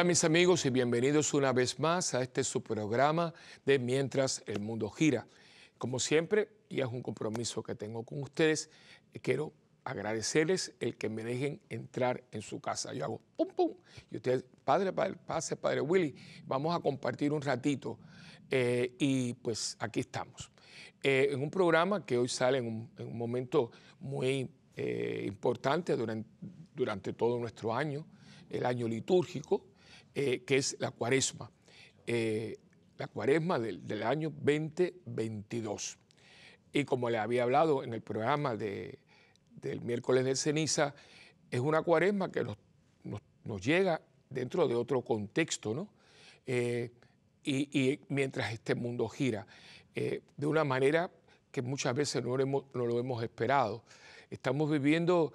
Hola mis amigos y bienvenidos una vez más a este su programa de Mientras el Mundo Gira. Como siempre, y es un compromiso que tengo con ustedes, quiero agradecerles el que me dejen entrar en su casa. Yo hago pum pum y ustedes, padre, padre, pase, padre Willy, vamos a compartir un ratito eh, y pues aquí estamos. Eh, en un programa que hoy sale en un, momento muy eh, importante durante, durante todo nuestro año, el año litúrgico, eh, que es la cuaresma, eh, la cuaresma del, año 2022. Y como le había hablado en el programa del miércoles de ceniza, es una cuaresma que nos, llega dentro de otro contexto, ¿no? Eh, y, mientras este mundo gira, de una manera que muchas veces no no lo hemos esperado. Estamos viviendo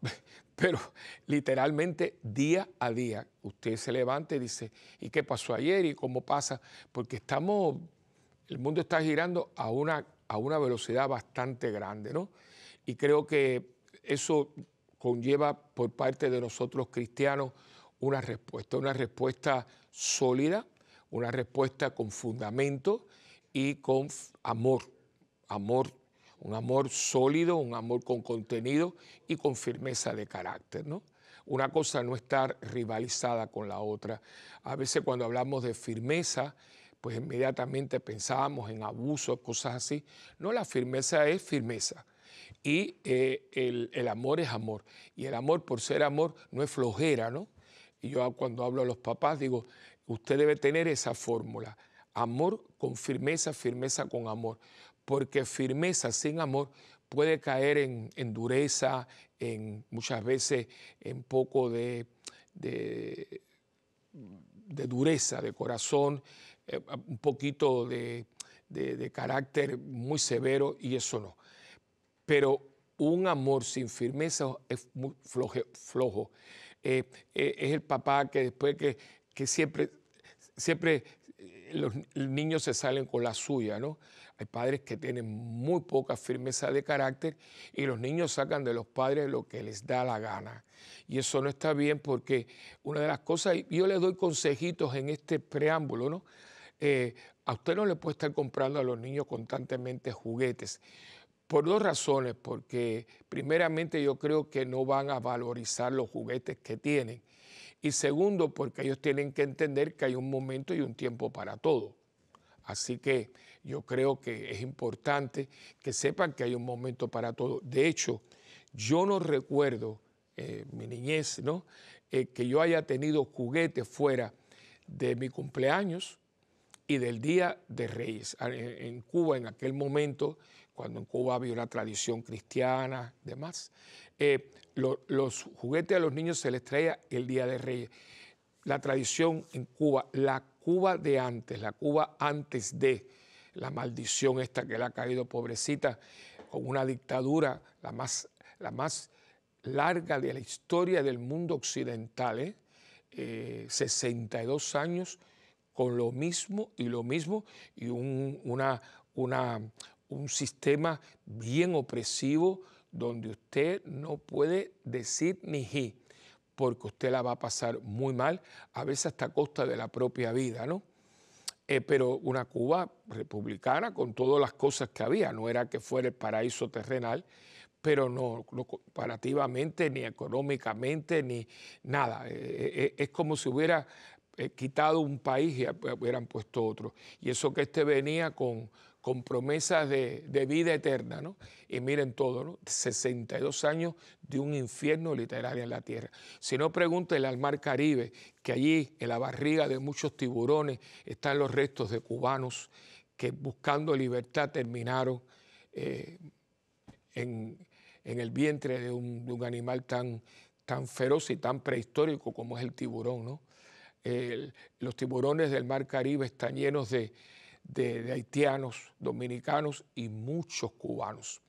pero literalmente día a día usted se levanta y dice, ¿y qué pasó ayer? ¿Y cómo pasa? Porque estamos, el mundo está girando a una, a una velocidad bastante grande, ¿no? Y creo que eso conlleva por parte de nosotros cristianos una respuesta, una respuesta sólida, una respuesta con fundamento y con amor, amor, un amor sólido, un amor con contenido y con firmeza de carácter, ¿no? Una cosa no estar rivalizada con la otra. A veces cuando hablamos de firmeza, pues inmediatamente pensábamos en abusos, cosas así. No, la firmeza es firmeza. Y eh, el, el amor es amor. Y el amor, por ser amor, no es flojera, ¿no? Y yo cuando hablo a los papás digo, usted debe tener esa fórmula. Amor con firmeza, firmeza con amor. Porque firmeza sin amor puede caer en, dureza, en muchas veces en poco de, dureza de corazón, eh, un poquito de, carácter muy severo y eso no. Pero un amor sin firmeza es muy flojo. Eh, eh, es el papá que después que, siempre, siempre los niños se salen con la suya, ¿no? Hay padres que tienen muy poca firmeza de carácter y los niños sacan de los padres lo que les da la gana. Y eso no está bien porque una de las cosas, yo les doy consejitos en este preámbulo, ¿no? Eh, a usted no le puede estar comprando a los niños constantemente juguetes. Por dos razones, porque primeramente yo creo que no van a valorizar los juguetes que tienen. Y segundo, porque ellos tienen que entender que hay un momento y un tiempo para todo. Así que yo creo que es importante que sepan que hay un momento para todo. De hecho, yo no recuerdo eh, mi niñez, ¿no? Eh, que yo haya tenido juguetes fuera de mi cumpleaños y del Día de Reyes. Ah, en, Cuba, en aquel momento, cuando en Cuba había una tradición cristiana, demás, eh, los juguetes a los niños se les traía el Día de Reyes. La tradición en Cuba, la Cuba de antes, la Cuba antes de, la maldición esta que le ha caído, pobrecita, con una dictadura, la más, la más larga de la historia del mundo occidental, 62 ¿eh? Eh, años con lo mismo y lo mismo, y un, una, una, un sistema bien opresivo donde usted no puede decir ni ji, porque usted la va a pasar muy mal, a veces hasta costa de la propia vida, ¿no? Eh, pero una Cuba republicana con todas las cosas que había, no era que fuera el paraíso terrenal, pero no, comparativamente, ni económicamente, ni nada. Eh, eh, es como si hubiera quitado un país y hubieran puesto otro. Y eso que este venía con, con promesas de, vida eterna, ¿no? Y miren todo, ¿no? 62 años de un infierno literario en la tierra. Si no, pregúntenle al Mar Caribe, que allí, en la barriga de muchos tiburones, están los restos de cubanos que buscando libertad terminaron eh, en, el vientre de un, animal tan, tan feroz y tan prehistórico como es el tiburón, ¿no? los tiburones del mar Caribe están llenos de, de, haitianos, dominicanos y muchos cubanos.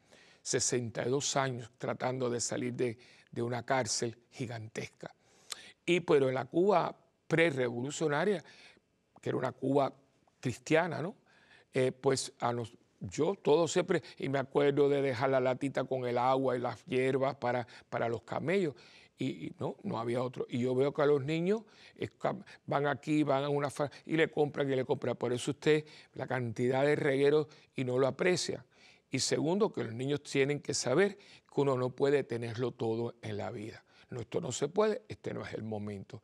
62 años tratando de salir de, una cárcel gigantesca. Y pero en la Cuba pre-revolucionaria, que era una Cuba cristiana, ¿no? Eh, pues a yo todo siempre, y me acuerdo de dejar la latita con el agua y las hierbas para, para los camellos y, no, no había otro. Y yo veo que a los niños van aquí, van a una y le compran y le compran. Por eso usted la cantidad de regueros y no lo aprecia. Y segundo, que los niños tienen que saber que uno no puede tenerlo todo en la vida. No, esto no se puede, este no es el momento.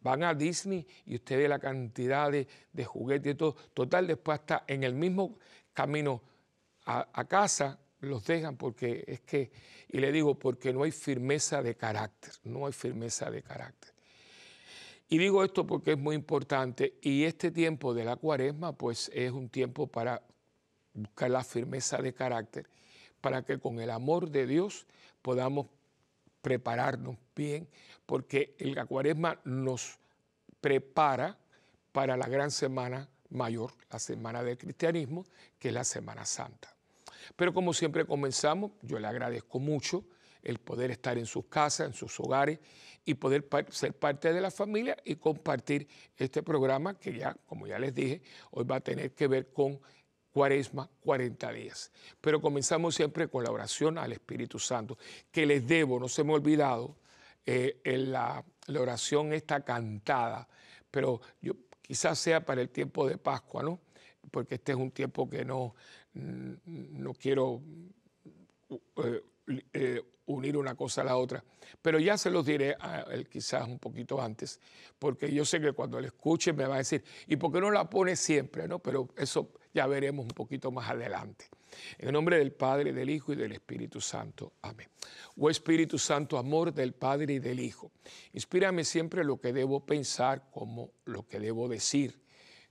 Van a Disney y usted ve la cantidad de, juguetes y todo. Total, después está en el mismo camino a casa los dejan porque es que, y le digo, porque no hay firmeza de carácter, no hay firmeza de carácter. Y digo esto porque es muy importante y este tiempo de la cuaresma pues es un tiempo para buscar la firmeza de carácter, para que con el amor de Dios podamos prepararnos bien, porque la cuaresma nos prepara para la gran semana mayor, la semana del cristianismo, que es la Semana Santa. Pero como siempre comenzamos, yo le agradezco mucho el poder estar en sus casas, en sus hogares y poder ser parte de la familia y compartir este programa que ya, como ya les dije, hoy va a tener que ver con cuaresma, 40 días. Pero comenzamos siempre con la oración al Espíritu Santo, que les debo, no se me ha olvidado, eh, en la, oración está cantada, pero yo, quizás sea para el tiempo de Pascua, ¿no? Porque este es un tiempo que no, Mm, no quiero uh, eh, eh, unir una cosa a la otra, pero ya se los diré a quizás un poquito antes, porque yo sé que cuando le escuche me va a decir, ¿y por qué no la pone siempre? ¿no? Pero eso ya veremos un poquito más adelante. En el nombre del Padre, del Hijo y del Espíritu Santo. Amén. Oh Espíritu Santo, amor del Padre y del Hijo, inspírame siempre lo que debo pensar, como lo que debo decir.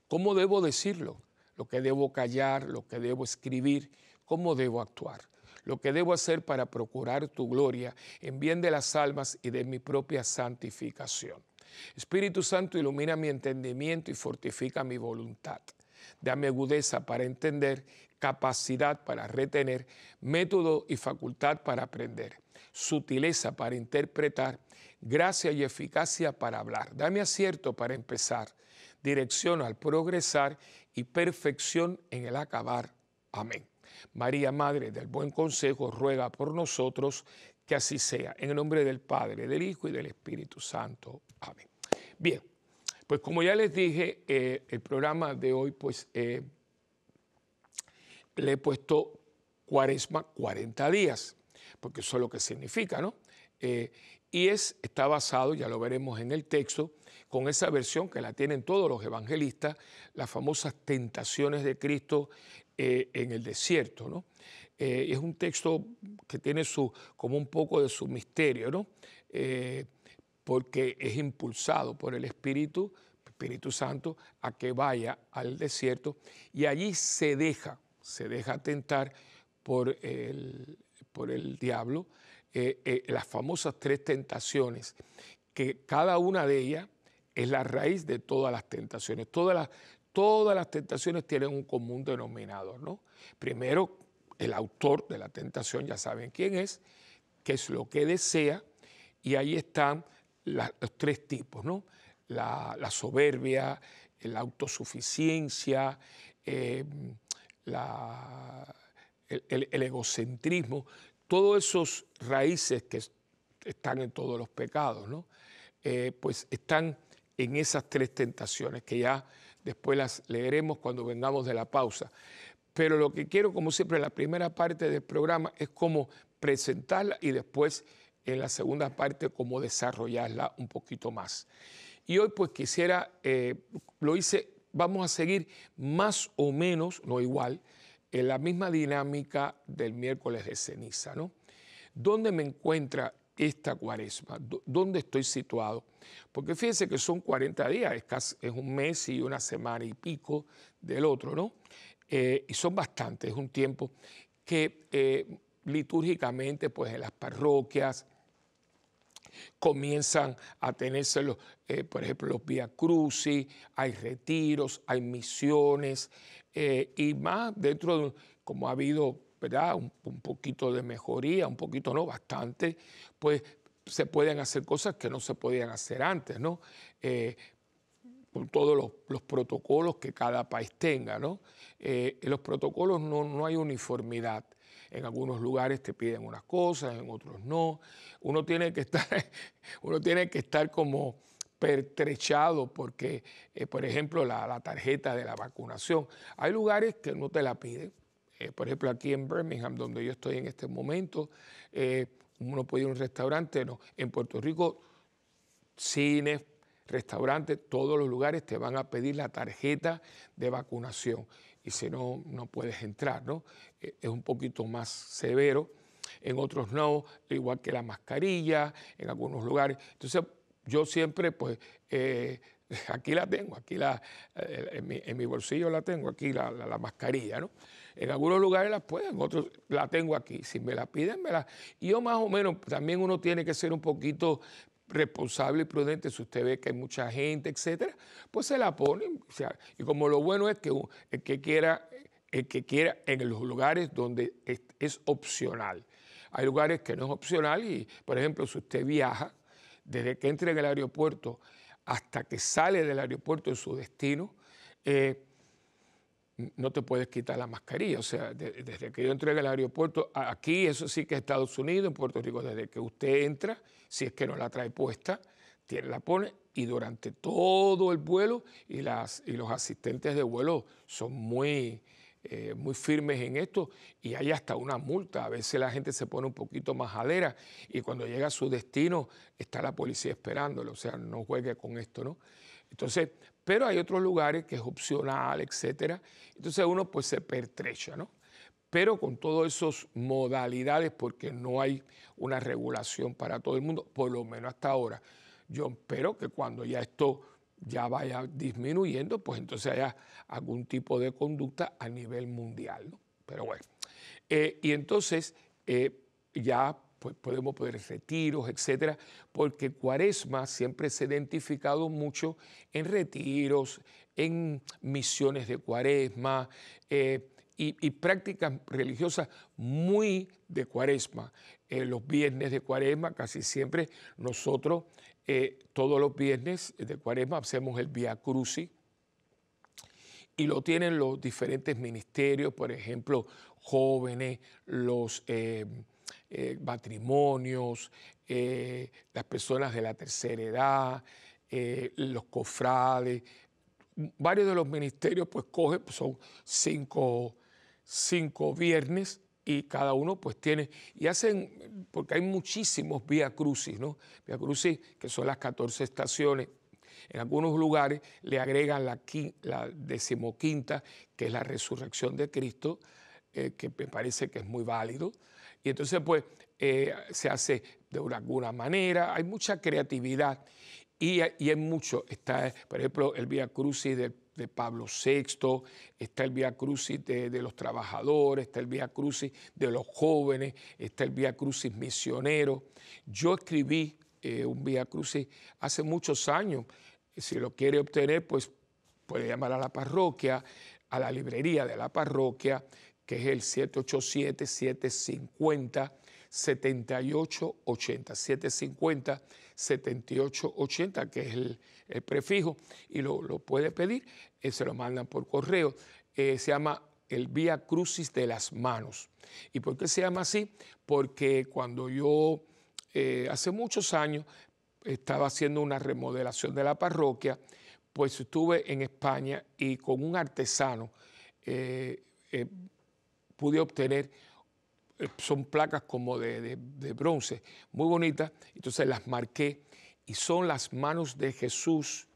¿Cómo debo decirlo? lo que debo callar, lo que debo escribir, cómo debo actuar, lo que debo hacer para procurar tu gloria en bien de las almas y de mi propia santificación. Espíritu Santo, ilumina mi entendimiento y fortifica mi voluntad. Dame agudeza para entender, capacidad para retener, método y facultad para aprender, sutileza para interpretar, gracia y eficacia para hablar. Dame acierto para empezar, dirección al progresar y perfección en el acabar. Amén. María, Madre del Buen Consejo, ruega por nosotros que así sea. En el nombre del Padre, del Hijo y del Espíritu Santo. Amén. Bien, pues como ya les dije, eh, el programa de hoy, pues eh, le he puesto cuaresma 40 días, porque eso es lo que significa, ¿no? Eh, y es, está basado, ya lo veremos en el texto, con esa versión que la tienen todos los evangelistas, las famosas tentaciones de Cristo eh, en el desierto. ¿no? Eh, es un texto que tiene su, como un poco de su misterio, ¿no? Eh, porque es impulsado por el Espíritu, Espíritu Santo, a que vaya al desierto y allí se deja, se deja tentar por el, por el diablo, las famosas tres tentaciones, que cada una de ellas es la raíz de todas las tentaciones. Todas las, todas las tentaciones tienen un común denominador, ¿no? Primero, el autor de la tentación, ya saben quién es, qué es lo que desea, y ahí están los tres tipos, ¿no? La, soberbia, la autosuficiencia, em, la, el, egocentrismo, todos esos raíces que están en todos los pecados, eh, pues están en esas tres tentaciones, que ya después las leeremos cuando vengamos de la pausa. Pero lo que quiero, como siempre, en la primera parte del programa es cómo presentarla y después en la segunda parte cómo desarrollarla un poquito más. Y hoy pues quisiera, eh, lo hice, vamos a seguir más o menos, no igual, en la misma dinámica del miércoles de ceniza, ¿no? ¿Dónde me encuentra esta cuaresma, dónde estoy situado. Porque fíjense que son 40 días, es, un mes y una semana y pico del otro, ¿no? Eh, y son bastantes, es un tiempo que eh, litúrgicamente, pues en las parroquias comienzan a tenerse, eh, por ejemplo, los Via crucis, hay retiros, hay misiones, y más dentro de, como ha habido un, poquito de mejoría, un poquito no, bastante, pues se pueden hacer cosas que no se podían hacer antes, ¿no? Eh, por todos los, protocolos que cada país tenga, ¿no? Eh, en los protocolos no, no hay uniformidad. En algunos lugares te piden unas cosas, en otros no. Uno tiene que estar, uno tiene que estar como pertrechado porque, eh, por ejemplo, la, tarjeta de la vacunación. Hay lugares que no te la piden, eh, por ejemplo, aquí en Birmingham, donde yo estoy en este momento, eh, uno puede ir a un restaurante, no. En Puerto Rico, cines, restaurantes, todos los lugares te van a pedir la tarjeta de vacunación. Y si no, no puedes entrar, ¿no? Eh, es un poquito más severo. En otros no, igual que la mascarilla, en algunos lugares. Entonces, yo siempre, pues, aquí la tengo, aquí en mi, bolsillo la tengo, aquí la mascarilla, ¿no? En algunos lugares las pueden, en otros la tengo aquí. Si me la piden, me la. Yo más o menos, también uno tiene que ser un poquito responsable y prudente. Si usted ve que hay mucha gente, etcétera, pues se la pone. sea, y como lo bueno es que el que quiera, el que quiera, en los lugares donde es, opcional. Hay lugares que no es opcional y, por ejemplo, si usted viaja, desde que entra en el aeropuerto hasta que sale del aeropuerto en su destino, eh, no te puedes quitar la mascarilla. O sea, desde que yo entré el aeropuerto, aquí eso sí que es Estados Unidos, en Puerto Rico, desde que usted entra, si es que no la trae puesta, tiene, la pone y durante todo el vuelo, y, las, y los asistentes de vuelo son muy, eh, muy firmes en esto, y hay hasta una multa. A veces la gente se pone un poquito más y cuando llega a su destino está la policía esperándolo. O sea, no juegue con esto, ¿no? Entonces, pero hay otros lugares que es opcional, etcétera. Entonces uno pues se pertrecha, ¿no? Pero con todas esas modalidades, porque no hay una regulación para todo el mundo, por lo menos hasta ahora. Yo espero que cuando ya esto ya vaya disminuyendo, pues entonces haya algún tipo de conducta a nivel mundial, ¿no? Pero bueno. Eh, y entonces eh, ya podemos poder retiros, etcétera, porque Cuaresma siempre se ha identificado mucho en retiros, en misiones de Cuaresma eh, y, prácticas religiosas muy de Cuaresma. Eh, los viernes de Cuaresma, casi siempre nosotros, eh, todos los viernes de Cuaresma, hacemos el Via Crucis, y lo tienen los diferentes ministerios, por ejemplo, jóvenes, los eh, matrimonios, eh, las personas de la tercera edad, eh, los cofrades, varios de los ministerios pues coge, pues, son cinco, viernes y cada uno pues tiene, y hacen, porque hay muchísimos vía crucis, ¿no? Vía crucis que son las 14 estaciones. En algunos lugares le agregan la, la decimoquinta, que es la resurrección de Cristo, que me parece que es muy válido. Y entonces, pues, eh, se hace de alguna manera, hay mucha creatividad y, y hay mucho. Está, por ejemplo, el Via Crucis de, Pablo VI, está el Via Crucis de, los trabajadores, está el Vía Crucis de los jóvenes, está el Via Crucis misionero. Yo escribí eh, un Via Crucis hace muchos años. Si lo quiere obtener, pues puede llamar a la parroquia, a la librería de la parroquia, que es el 787-750-7880. 750-7880, que es el, prefijo, y lo, puede pedir, eh, se lo mandan por correo. Eh, se llama el Vía Crucis de las Manos. ¿Y por qué se llama así? Porque cuando yo, eh, hace muchos años, estaba haciendo una remodelación de la parroquia, pues estuve en España y con un artesano pude obtener eh, son placas como de, bronce, muy bonitas. Entonces las marqué y son las manos de Jesús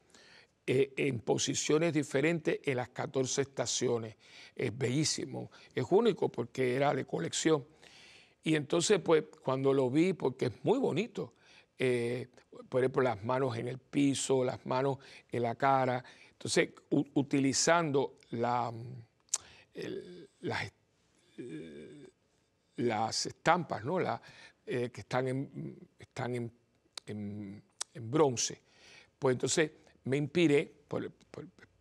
eh, en posiciones diferentes en las 14 estaciones. Es bellísimo, es único porque era de colección. Y entonces, pues, cuando lo vi, porque es muy bonito, eh, por ejemplo, las manos en el piso, las manos en la cara, entonces utilizando la, las eh, las estampas, ¿no? Eh, que están, en, están en, bronce. Pues entonces me inspiré,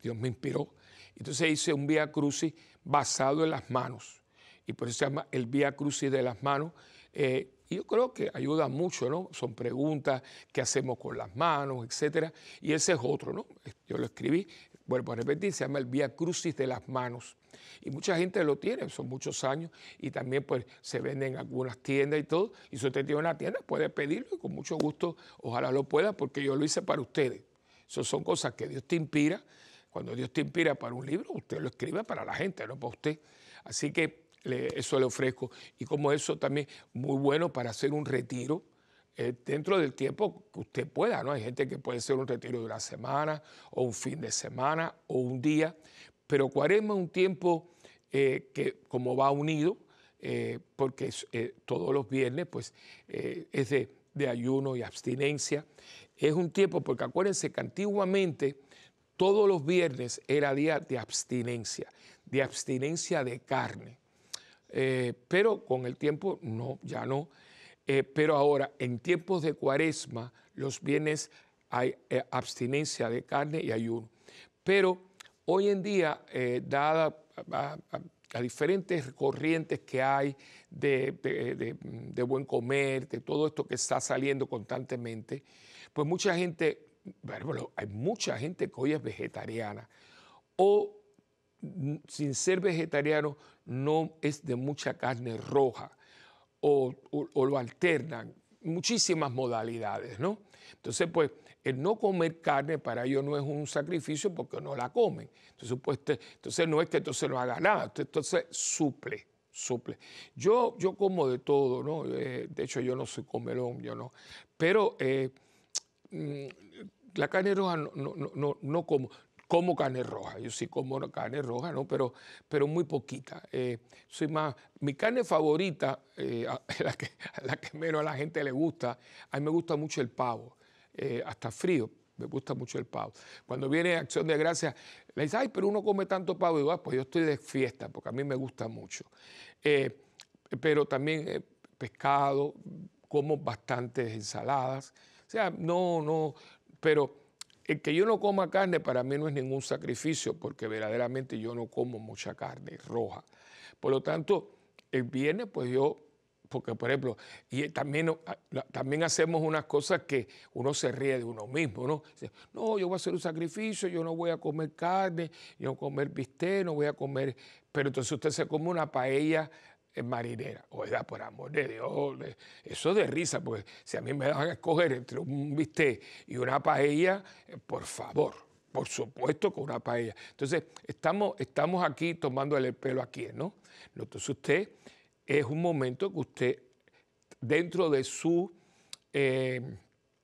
Dios me inspiró, entonces hice un Vía Crucis basado en las manos, y por eso se llama el Vía Crucis de las manos. Eh, y yo creo que ayuda mucho, ¿no? Son preguntas, ¿qué hacemos con las manos, etcétera? Y ese es otro, ¿no? Yo lo escribí, bueno, por repetir, se llama el Vía Crucis de las Manos. Y mucha gente lo tiene, son muchos años, y también pues se venden en algunas tiendas y todo. Y si usted tiene una tienda, puede pedirlo y con mucho gusto, ojalá lo pueda, porque yo lo hice para ustedes. Eso son cosas que Dios te inspira. Cuando Dios te inspira para un libro, usted lo escribe para la gente, no para usted. Así que eso le ofrezco. Y como eso también, muy bueno para hacer un retiro eh, dentro del tiempo que usted pueda, ¿no? Hay gente que puede ser un retiro de una semana o un fin de semana o un día, pero cuaresma es un tiempo eh, que como va unido, eh, porque todos los viernes pues es de, de, ayuno y abstinencia, es un tiempo, porque acuérdense que antiguamente todos los viernes era día de abstinencia, de abstinencia de carne, pero con el tiempo no, ya no. Eh, pero ahora, en tiempos de cuaresma, los bienes hay eh, abstinencia de carne y ayuno. Pero hoy en día, eh, dada a, diferentes corrientes que hay de, buen comer, de todo esto que está saliendo constantemente, pues mucha gente, hay mucha gente que hoy es vegetariana o mm, sin ser vegetariano no es de mucha carne roja o, lo alternan, muchísimas modalidades, ¿no? Entonces, pues, el no comer carne para ellos no es un sacrificio porque no la comen. Entonces, pues, entonces no es que entonces no haga nada, entonces suple, suple. Yo, yo como de todo, ¿no? Eh, de hecho, yo no soy comerón, yo no. Pero eh, mm, la carne roja no, no, no como como carne roja, yo sí como carne roja, ¿no? Pero, pero muy poquita. Eh, soy más, mi carne favorita, eh, la que, la que menos a la gente le gusta, a mí me gusta mucho el pavo, eh, hasta frío. Me gusta mucho el pavo. Cuando viene Acción de Gracia, le dice, ay, pero uno come tanto pavo. Y ah, pues yo estoy de fiesta, porque a mí me gusta mucho. pero también pescado, como bastantes ensaladas. O sea, no, no, pero el que yo no coma carne para mí no es ningún sacrificio, porque verdaderamente yo no como mucha carne roja. Por lo tanto, el viernes, pues yo, porque por ejemplo, y también, ah, también hacemos unas cosas que uno se ríe de uno mismo, ¿no? no, yo voy a hacer un sacrificio, yo no voy a comer carne, yo no voy a comer bistec, no voy a comer. Pero entonces usted se come una paella marinera. o era por amor de Dios, eso de risa, porque si a mí me a escoger entre un bistec y una paella, eh, por favor, por supuesto con una paella. Entonces, estamos, estamos aquí tomándole el pelo a quién, ¿no? Entonces, usted es un momento que usted, dentro de su eh,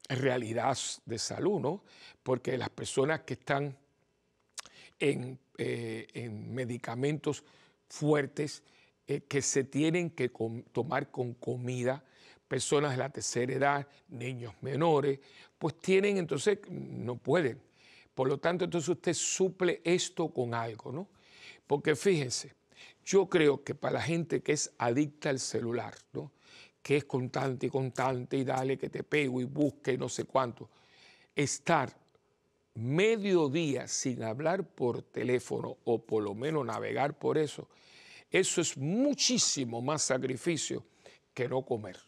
realidad de salud, ¿no? Porque las personas que están en eh, medicamentos fuertes, eh, que se tienen que tomar con comida, personas de la tercera edad, niños menores, pues tienen entonces, no pueden. Por lo tanto, entonces usted suple esto con algo, ¿no? Porque fíjense, yo creo que para la gente que es adicta al celular, ¿no? que es constante y constante y dale que te pego y busque y no sé cuánto, estar medio día sin hablar por teléfono o por lo menos navegar por eso, eso es muchísimo más sacrificio que no comer.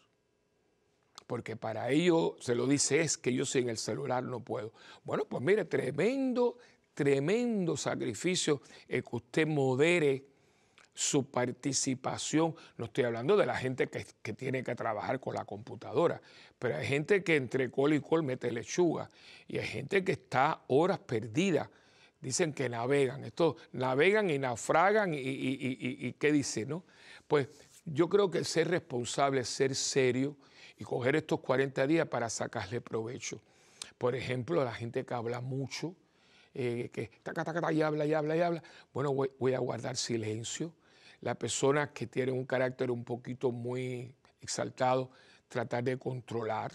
Porque para ello se lo dice es que yo sin el celular no puedo. Bueno, pues mire, tremendo, tremendo sacrificio es que usted modere su participación. No estoy hablando de la gente que, que, tiene que trabajar con la computadora, pero hay gente que entre col y col mete lechuga y hay gente que está horas perdidas Dicen que navegan, esto navegan y naufragan y, qué dice, ¿no? Pues yo creo que ser responsable, ser serio y coger estos 40 días para sacarle provecho. Por ejemplo, la gente que habla mucho, eh, que taca, taca, taca, y habla, y habla, y habla. Bueno, voy, a guardar silencio. La persona que tiene un carácter un poquito muy exaltado, tratar de controlar.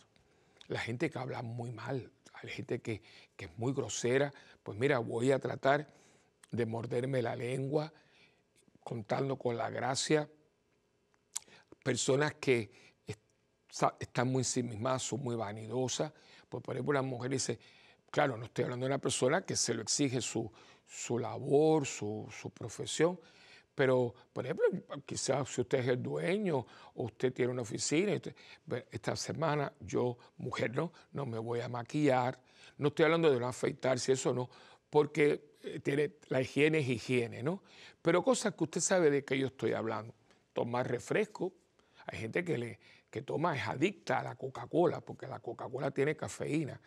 La gente que habla muy mal, hay gente que, que es muy grosera, pues mira, voy a tratar de morderme la lengua, contando con la gracia. Personas que están muy mismas son muy vanidosas. Pues, por ejemplo, una mujer dice, claro, no estoy hablando de una persona que se lo exige su, su labor, su profesión, pero, por ejemplo, quizás si usted es el dueño o usted tiene una oficina, este, pues, esta semana yo, mujer, no, no me voy a maquillar. No estoy hablando de no afeitarse, eso no, porque eh, tiene, la higiene es higiene, ¿no? Pero cosas que usted sabe de que yo estoy hablando. Tomar refresco. Hay gente que, le, toma, es adicta a la Coca-Cola, porque la Coca-Cola tiene cafeína.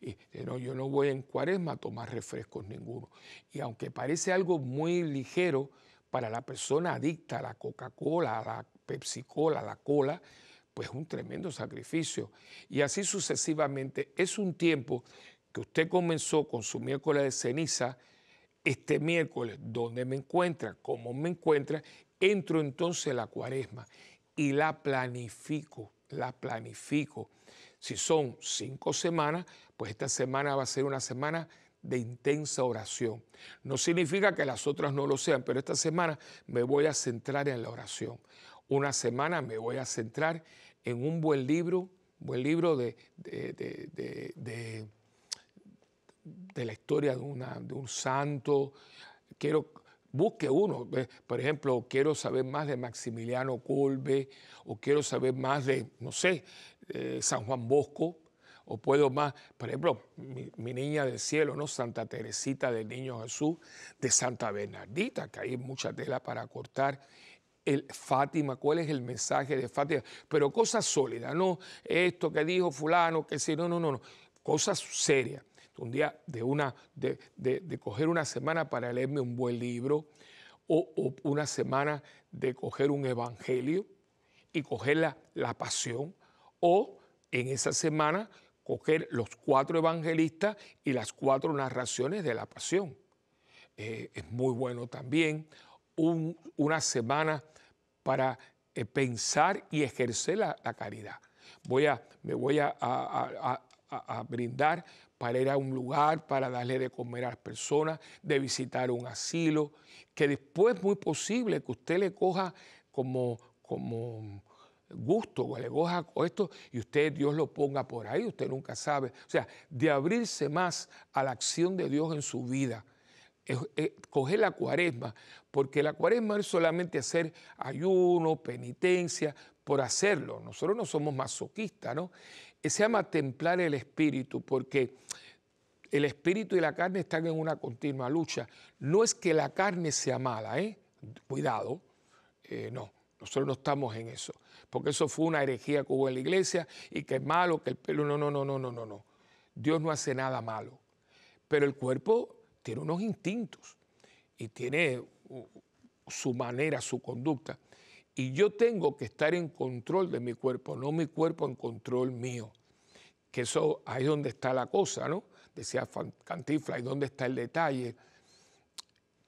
Y no, yo no voy en cuaresma a tomar refrescos ninguno. Y aunque parece algo muy ligero, para la persona adicta a la Coca-Cola, a la Pepsi-Cola, a la cola, pues un tremendo sacrificio. Y así sucesivamente. Es un tiempo que usted comenzó con su miércoles de ceniza, este miércoles, donde me encuentra, cómo me encuentra, entro entonces a la cuaresma y la planifico, la planifico. Si son cinco semanas, pues esta semana va a ser una semana de intensa oración. No significa que las otras no lo sean, pero esta semana me voy a centrar en la oración. Una semana me voy a centrar en un buen libro, buen libro de, de, de, la historia de, una, de un santo. Quiero busque uno. Por ejemplo, quiero saber más de Maximiliano Colbe o quiero saber más de, no sé, eh, San Juan Bosco o puedo más, por ejemplo, mi, niña del cielo, ¿no? Santa Teresita del Niño Jesús, de Santa Bernardita, que hay mucha tela para cortar. El Fátima, cuál es el mensaje de Fátima, pero cosas sólidas, no esto que dijo fulano, que sí no, no, no, no, cosas serias. Un día de una, de, coger una semana para leerme un buen libro, o, una semana de coger un evangelio y coger la pasión, o en esa semana coger los cuatro evangelistas y las cuatro narraciones de la pasión. Eh, es muy bueno también una semana para eh, pensar y ejercer la, caridad. Voy a, me voy a, brindar para ir a un lugar, para darle de comer a las personas, de visitar un asilo, que después es muy posible que usted le coja como, como gusto o alegoja o esto, y usted Dios lo ponga por ahí, usted nunca sabe. O sea, de abrirse más a la acción de Dios en su vida. Es, coger la cuaresma, porque la cuaresma es solamente hacer ayuno, penitencia, por hacerlo. Nosotros no somos masoquistas, ¿no? Eh, se llama templar el espíritu, porque el espíritu y la carne están en una continua lucha. No es que la carne sea mala, ¿eh? Cuidado, eh, no. Nosotros no estamos en eso, porque eso fue una herejía que hubo en la iglesia y que es malo, que el pelo, no, no, no, no, no, no, no. Dios no hace nada malo, pero el cuerpo tiene unos instintos y tiene su manera, su conducta. Y yo tengo que estar en control de mi cuerpo, no mi cuerpo en control mío. Que eso ahí es donde está la cosa, ¿no? Decía Cantifla, ahí donde está el detalle.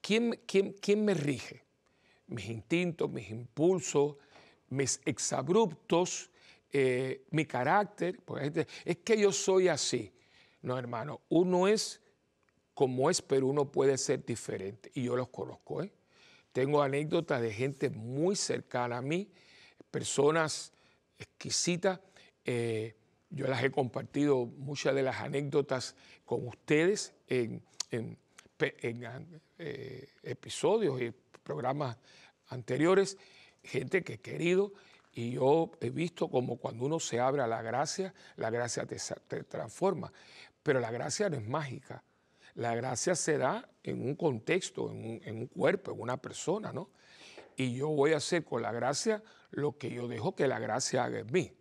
¿Quién, quién, quién me rige? mis instintos, mis impulsos, mis exabruptos, eh, mi carácter. es que yo soy así. No, hermano, uno es como es, pero uno puede ser diferente. Y yo los conozco. ¿eh? Tengo anécdotas de gente muy cercana a mí, personas exquisitas. Eh, yo las he compartido muchas de las anécdotas con ustedes en, eh, episodios y programas anteriores, gente que he querido y yo he visto como cuando uno se abre a la gracia, la gracia te, transforma. Pero la gracia no es mágica. La gracia se da en un contexto, en un, en un cuerpo, en una persona, ¿no? Y yo voy a hacer con la gracia lo que yo dejo que la gracia haga en mí.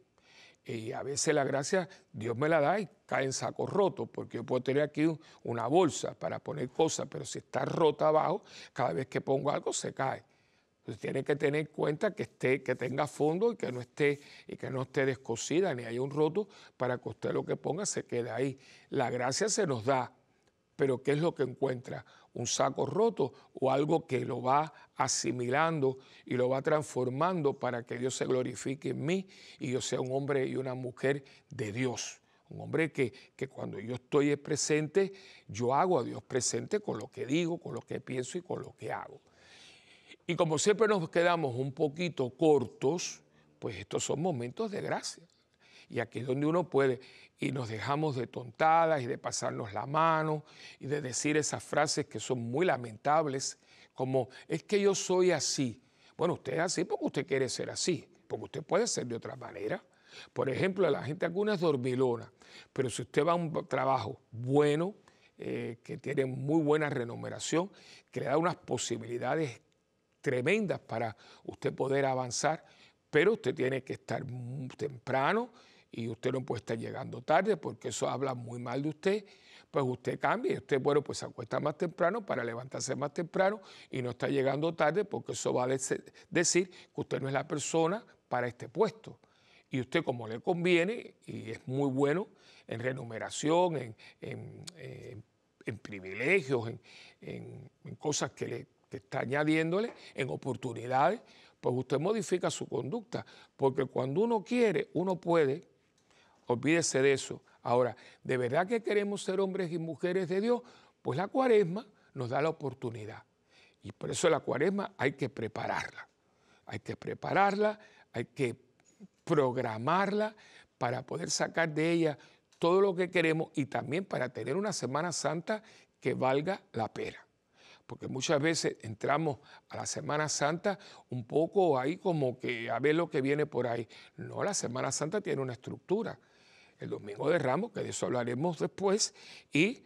Y a veces la gracia Dios me la da y cae en saco roto, porque yo puedo tener aquí una bolsa para poner cosas, pero si está rota abajo, cada vez que pongo algo se cae. Entonces tiene que tener en cuenta que, esté, que tenga fondo y que no esté, y que no esté descosida, ni hay un roto para que usted lo que ponga se quede ahí. La gracia se nos da, pero ¿qué es lo que encuentra? Un saco roto o algo que lo va asimilando y lo va transformando para que Dios se glorifique en mí y yo sea un hombre y una mujer de Dios. Un hombre que, que, cuando yo estoy presente, yo hago a Dios presente con lo que digo, con lo que pienso y con lo que hago. Y como siempre nos quedamos un poquito cortos, pues estos son momentos de gracia y aquí es donde uno puede, y nos dejamos de tontadas y de pasarnos la mano y de decir esas frases que son muy lamentables, como es que yo soy así. Bueno, usted es así porque usted quiere ser así, porque usted puede ser de otra manera. Por ejemplo, la gente alguna es dormilona, pero si usted va a un trabajo bueno, eh, que tiene muy buena remuneración, que le da unas posibilidades tremendas para usted poder avanzar, pero usted tiene que estar temprano, y usted no puede estar llegando tarde porque eso habla muy mal de usted, pues usted cambie. Usted, bueno, pues se acuesta más temprano para levantarse más temprano y no está llegando tarde porque eso va a decir que usted no es la persona para este puesto. Y usted, como le conviene, y es muy bueno en remuneración, en, privilegios, en, cosas que le que está añadiéndole, en oportunidades, pues usted modifica su conducta. Porque cuando uno quiere, uno puede, Olvídese de eso. Ahora, ¿de verdad que queremos ser hombres y mujeres de Dios? Pues la cuaresma nos da la oportunidad. Y por eso la cuaresma hay que prepararla. Hay que prepararla, hay que programarla para poder sacar de ella todo lo que queremos y también para tener una Semana Santa que valga la pena. Porque muchas veces entramos a la Semana Santa un poco ahí como que a ver lo que viene por ahí. No, la Semana Santa tiene una estructura el domingo de Ramos, que de eso hablaremos después, y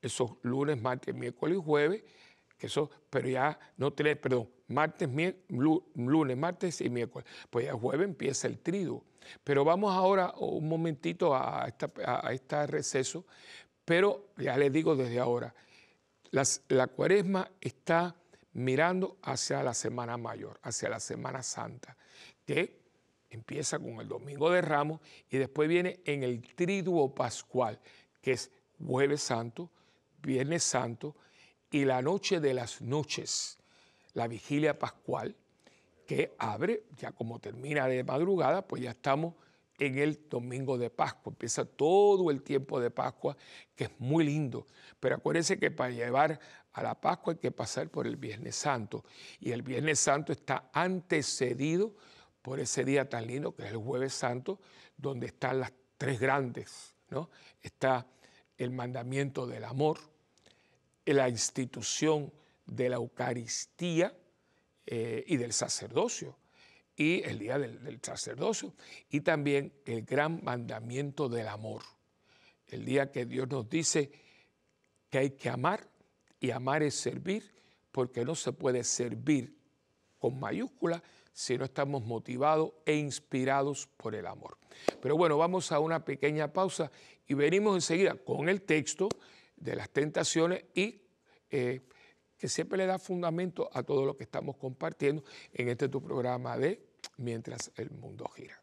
esos lunes, martes, miércoles y jueves, que eso, pero ya no tres perdón, martes, lunes, martes y miércoles. Pues ya jueves empieza el trigo. Pero vamos ahora un momentito a, esta, a este receso, pero ya les digo desde ahora, la cuaresma está mirando hacia la Semana Mayor, hacia la Semana Santa, que Empieza con el Domingo de Ramos y después viene en el Triduo Pascual, que es Jueves Santo, Viernes Santo y la noche de las noches, la vigilia pascual, que abre, ya como termina de madrugada, pues ya estamos en el domingo de Pascua. Empieza todo el tiempo de Pascua, que es muy lindo. Pero acuérdense que para llevar a la Pascua hay que pasar por el Viernes Santo. Y el Viernes Santo está antecedido por ese día tan lindo que es el jueves santo, donde están las tres grandes, ¿no? Está el mandamiento del amor, la institución de la Eucaristía eh, y del sacerdocio, y el día del, del, sacerdocio, y también el gran mandamiento del amor, el día que Dios nos dice que hay que amar, y amar es servir, porque no se puede servir con mayúscula si no estamos motivados e inspirados por el amor. Pero bueno, vamos a una pequeña pausa y venimos enseguida con el texto de las tentaciones y eh, que siempre le da fundamento a todo lo que estamos compartiendo en este tu programa de Mientras el mundo gira.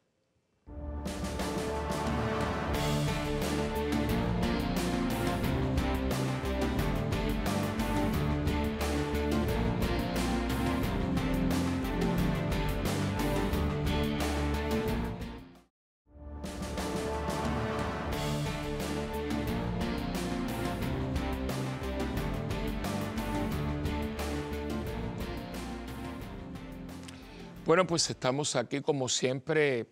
Bueno, pues estamos aquí como siempre,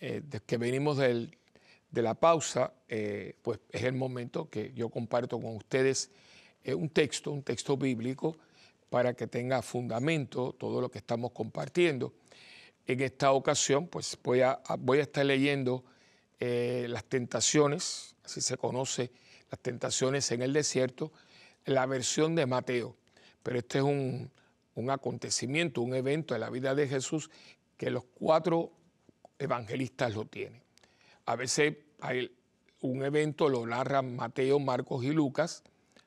eh, que venimos de la pausa, eh, pues es el momento que yo comparto con ustedes eh, un texto, un texto bíblico, para que tenga fundamento todo lo que estamos compartiendo. En esta ocasión, pues voy a, voy a estar leyendo las tentaciones, así se conoce, las tentaciones en el desierto, la versión de Mateo. Pero este es un, un acontecimiento, un evento en la vida de Jesús que los cuatro evangelistas lo tienen. A veces hay un evento lo narran Mateo, Marcos y Lucas,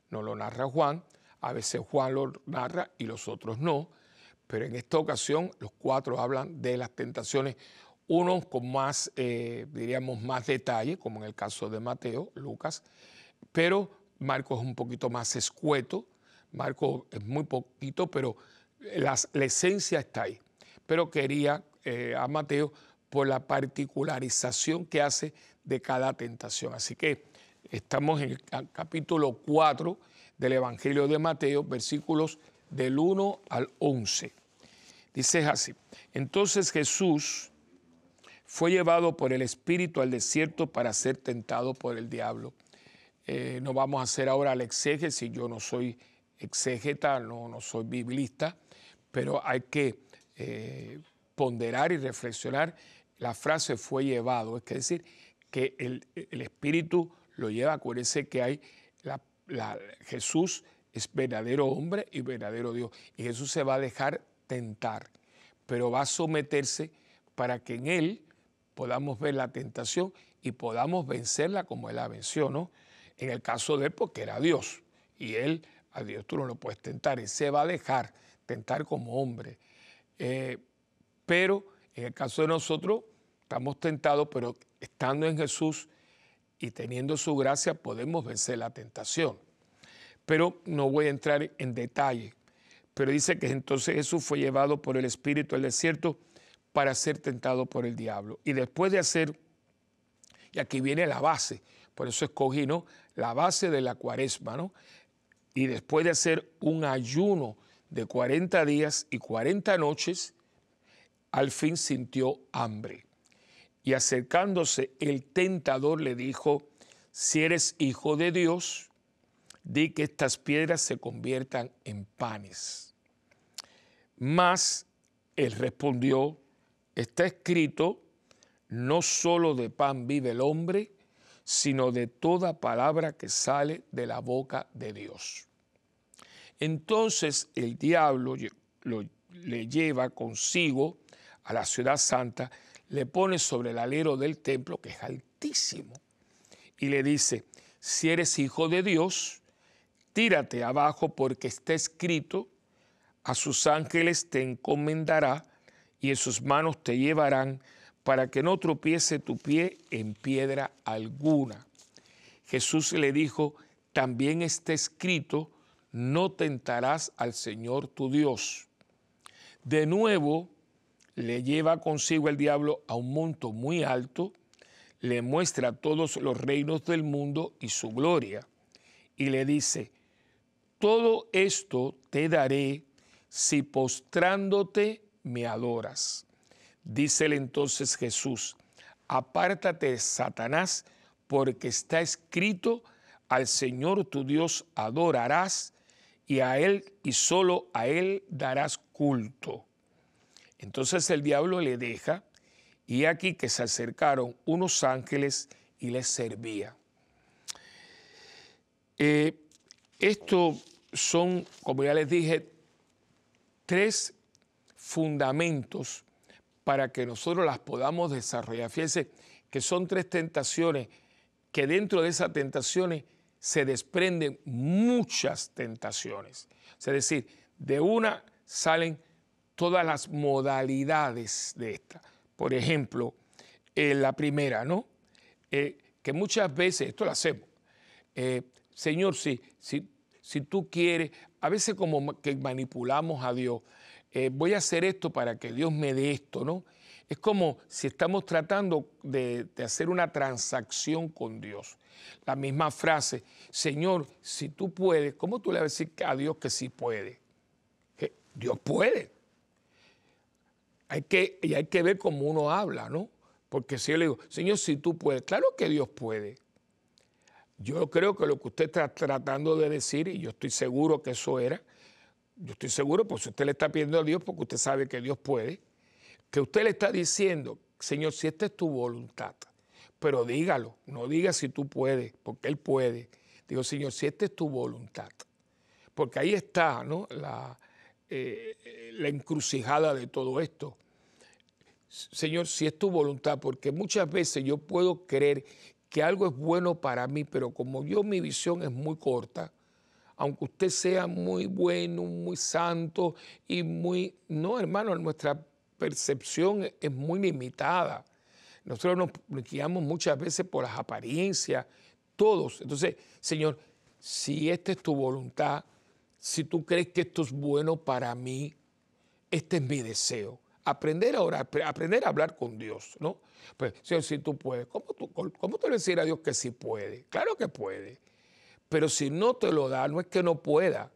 no lo narra Juan, a veces Juan lo narra y los otros no, pero en esta ocasión los cuatro hablan de las tentaciones, unos con más, eh, diríamos, más detalle, como en el caso de Mateo, Lucas, pero Marcos es un poquito más escueto, Marcos es muy poquito, pero la esencia está ahí. Pero quería eh, a Mateo por la particularización que hace de cada tentación. Así que estamos en el capítulo 4 del Evangelio de Mateo, versículos del 1 al 11. Dice así, entonces Jesús fue llevado por el Espíritu al desierto para ser tentado por el diablo. Eh, no vamos a hacer ahora la exégesis, yo no soy exégeta, no soy biblista, pero hay que eh, ponderar y reflexionar. La frase fue llevado, es decir que el, espíritu lo lleva. Acuérdense que hay Jesús es verdadero hombre y verdadero Dios. Y Jesús se va a dejar tentar, pero va a someterse para que en Él podamos ver la tentación y podamos vencerla como Él la venció, ¿no? En el caso de él, porque era Dios. Y Él, a Dios tú no lo puedes tentar, Él se va a dejar tentar como hombre. Eh, pero en el caso de nosotros, estamos tentados, pero estando en Jesús y teniendo su gracia, podemos vencer la tentación. Pero no voy a entrar en detalle. Pero dice que entonces Jesús fue llevado por el Espíritu al desierto para ser tentado por el diablo. Y después de hacer, y aquí viene la base, por eso escogí, La base de la cuaresma, ¿no? Y después de hacer un ayuno de 40 días y 40 noches, al fin sintió hambre. Y acercándose el tentador le dijo, si eres hijo de Dios, di que estas piedras se conviertan en panes. Mas él respondió, está escrito, no solo de pan vive el hombre, sino de toda palabra que sale de la boca de Dios. Entonces el diablo le lleva consigo a la ciudad santa, le pone sobre el alero del templo, que es altísimo, y le dice, si eres hijo de Dios, tírate abajo porque está escrito, a sus ángeles te encomendará y en sus manos te llevarán para que no tropiece tu pie en piedra alguna. Jesús le dijo, también está escrito, no tentarás al Señor tu Dios. De nuevo, le lleva consigo el diablo a un monto muy alto, le muestra todos los reinos del mundo y su gloria, y le dice, todo esto te daré si postrándote me adoras. Dícele entonces Jesús, apártate, Satanás, porque está escrito, al Señor tu Dios adorarás y a él y solo a él darás culto. Entonces el diablo le deja, y aquí que se acercaron unos ángeles y les servía. Eh, esto son, como ya les dije, tres fundamentos para que nosotros las podamos desarrollar. Fíjense que son tres tentaciones, que dentro de esas tentaciones se desprenden muchas tentaciones. Es decir, de una salen todas las modalidades de esta. Por ejemplo, eh, la primera, ¿no? Eh, que muchas veces, esto lo hacemos, eh, Señor, si, si, tú quieres, a veces como que manipulamos a Dios, voy a hacer esto para que Dios me dé esto, ¿no? Es como si estamos tratando de hacer una transacción con Dios. La misma frase, Señor, si tú puedes, ¿cómo tú le vas a decir a Dios que sí puede? Que Dios puede. Hay que, y hay que ver cómo uno habla, ¿no? Porque si yo le digo, Señor, si tú puedes, claro que Dios puede. Yo creo que lo que usted está tratando de decir, y yo estoy seguro que eso era, yo estoy seguro, pues usted le está pidiendo a Dios, porque usted sabe que Dios puede, que usted le está diciendo, Señor, si esta es tu voluntad, pero dígalo, no diga si tú puedes, porque Él puede. Digo, Señor, si esta es tu voluntad, porque ahí está la, eh, la encrucijada de todo esto. Señor, si es tu voluntad, porque muchas veces yo puedo creer que algo es bueno para mí, pero como yo mi visión es muy corta, aunque usted sea muy bueno, muy santo y muy... No, hermano, nuestra percepción es muy limitada. Nosotros nos guiamos muchas veces por las apariencias, todos. Entonces, Señor, si esta es tu voluntad, si tú crees que esto es bueno para mí, este es mi deseo. Aprender a orar, aprender a hablar con Dios, ¿no? Pues, Señor, si tú puedes, ¿cómo tú, cómo tú le decir a Dios que sí puede? Claro que puede. Pero si no te lo da, no es que no pueda,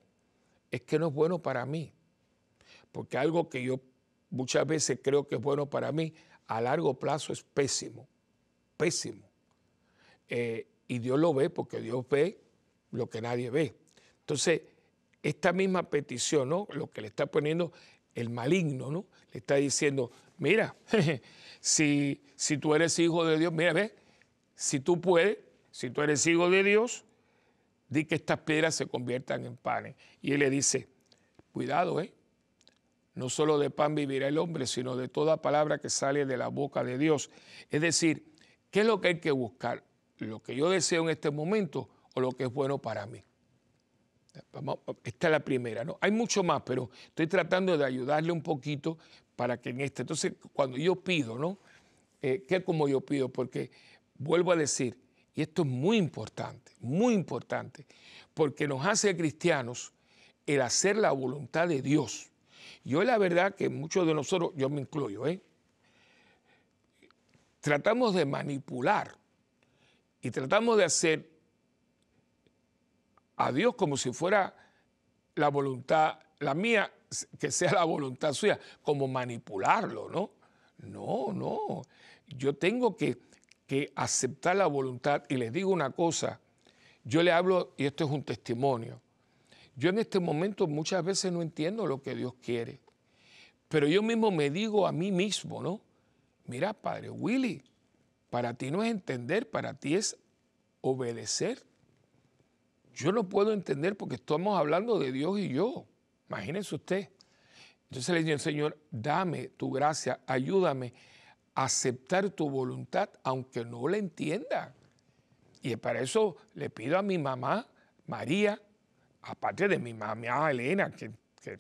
es que no es bueno para mí. Porque algo que yo muchas veces creo que es bueno para mí, a largo plazo es pésimo, pésimo. Eh, y Dios lo ve porque Dios ve lo que nadie ve. Entonces, esta misma petición, ¿no? Lo que le está poniendo el maligno, ¿no? Le está diciendo, mira, si, si tú eres hijo de Dios, mira, ve, si tú puedes, si tú eres hijo de Dios, di que estas piedras se conviertan en panes. Y él le dice, cuidado, ¿eh? no solo de pan vivirá el hombre, sino de toda palabra que sale de la boca de Dios. Es decir, ¿qué es lo que hay que buscar? ¿Lo que yo deseo en este momento o lo que es bueno para mí? esta es la primera, ¿no? Hay mucho más, pero estoy tratando de ayudarle un poquito para que en este. Entonces, cuando yo pido, ¿no? Eh, como yo pido? Porque vuelvo a decir, y esto es muy importante, muy importante, porque nos hace cristianos el hacer la voluntad de Dios. Yo la verdad que muchos de nosotros, yo me incluyo, ¿eh? tratamos de manipular y tratamos de hacer a Dios como si fuera la voluntad, la mía, que sea la voluntad suya, como manipularlo, ¿no? No, no. Yo tengo que, que aceptar la voluntad y les digo una cosa, yo le hablo, y esto es un testimonio, yo en este momento muchas veces no entiendo lo que Dios quiere, pero yo mismo me digo a mí mismo, ¿no? Mira, Padre Willy, para ti no es entender, para ti es obedecer. Yo no puedo entender porque estamos hablando de Dios y yo. Imagínense usted. Entonces le digo, Señor, dame tu gracia, ayúdame a aceptar tu voluntad, aunque no la entienda. Y para eso le pido a mi mamá, María, aparte de mi mamá ah, Elena, que,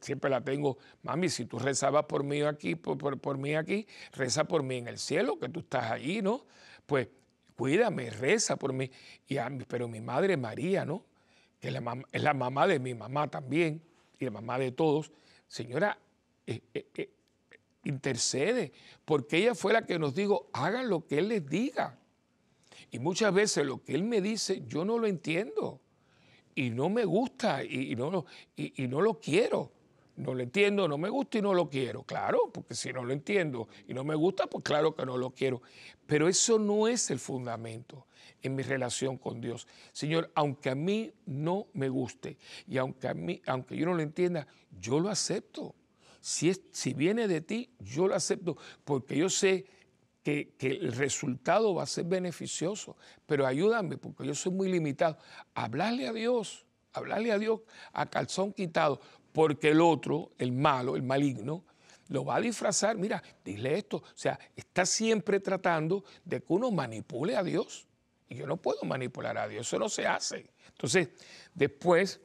siempre la tengo, mami, si tú rezabas por mí aquí, por, mí aquí, reza por mí en el cielo, que tú estás ahí, ¿no? Pues cuídame, reza por mí. Y pero mi madre María, ¿no? Que es la, mamá, de mi mamá también, y la mamá de todos, señora, eh, eh, eh, intercede, porque ella fue la que nos dijo, hagan lo que Él les diga. Y muchas veces lo que Él me dice, yo no lo entiendo y no me gusta y, no lo, no lo quiero. No lo entiendo, no me gusta y no lo quiero. Claro, porque si no lo entiendo y no me gusta, pues claro que no lo quiero. Pero eso no es el fundamento en mi relación con Dios. Señor, aunque a mí no me guste y aunque, a mí, aunque yo no lo entienda, yo lo acepto. Si, si viene de ti, yo lo acepto, porque yo sé que, el resultado va a ser beneficioso. Pero ayúdame, porque yo soy muy limitado. Hablarle a Dios, hablarle a Dios a calzón quitado, porque el otro, el malo, el maligno, lo va a disfrazar. Mira, dile esto. O sea, está siempre tratando de que uno manipule a Dios. Y yo no puedo manipular a Dios, eso no se hace. Entonces, después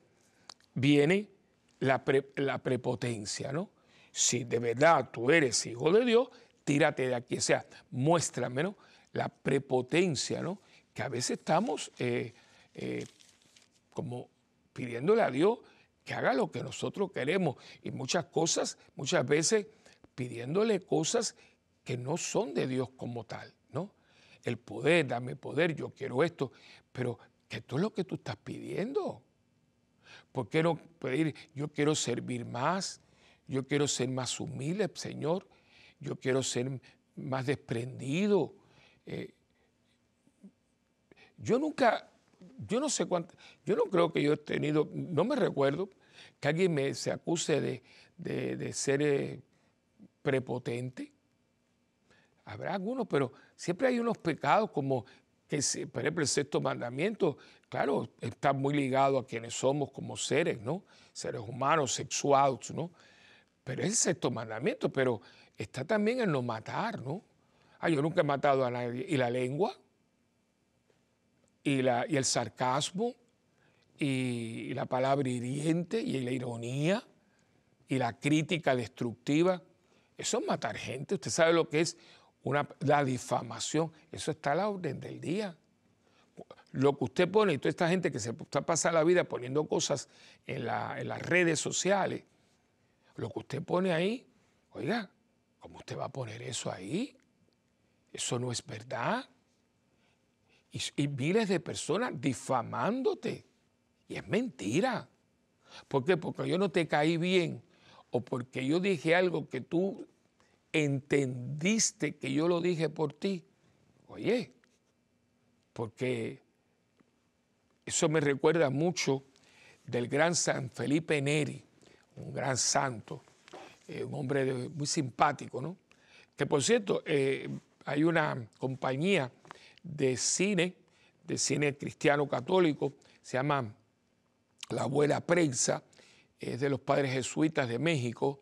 viene la, la prepotencia, ¿no? Si de verdad tú eres hijo de Dios, tírate de aquí, o sea, muéstrame, La prepotencia, ¿no? Que a veces estamos eh, eh, como pidiéndole a Dios que haga lo que nosotros queremos y muchas cosas, muchas veces pidiéndole cosas que no son de Dios como tal, ¿no? El poder, dame poder, yo quiero esto, pero ¿qué esto es lo que tú estás pidiendo. ¿Por qué no pedir, yo quiero servir más, yo quiero ser más humilde, Señor? yo quiero ser más desprendido. Eh, yo nunca, yo no sé cuánto, yo no creo que yo he tenido, no me recuerdo que alguien me se acuse de, ser eh, prepotente. Habrá algunos, pero siempre hay unos pecados como que, por ejemplo, el sexto mandamiento, claro, está muy ligado a quienes somos como seres, ¿no? Seres humanos, sexuales, ¿no? Pero es el sexto mandamiento, pero está también en no matar, ¿no? Ah, yo nunca he matado a nadie. Y la lengua, y, la, y el sarcasmo, y, la palabra hiriente, y la ironía, y la crítica destructiva. Eso es matar gente. Usted sabe lo que es una, la difamación. Eso está a la orden del día. Lo que usted pone, y toda esta gente que se está pasando la vida poniendo cosas en, en las redes sociales, lo que usted pone ahí, oiga, ¿Cómo usted va a poner eso ahí? Eso no es verdad. Y, miles de personas difamándote. Y es mentira. ¿Por qué? Porque yo no te caí bien o porque yo dije algo que tú entendiste que yo lo dije por ti. Oye, porque eso me recuerda mucho del gran San Felipe Neri, un gran santo eh, un hombre muy simpático, ¿no? Que por cierto, eh, hay una compañía de cine, de cine cristiano católico, se llama La Abuela Prensa, es de los padres jesuitas de México,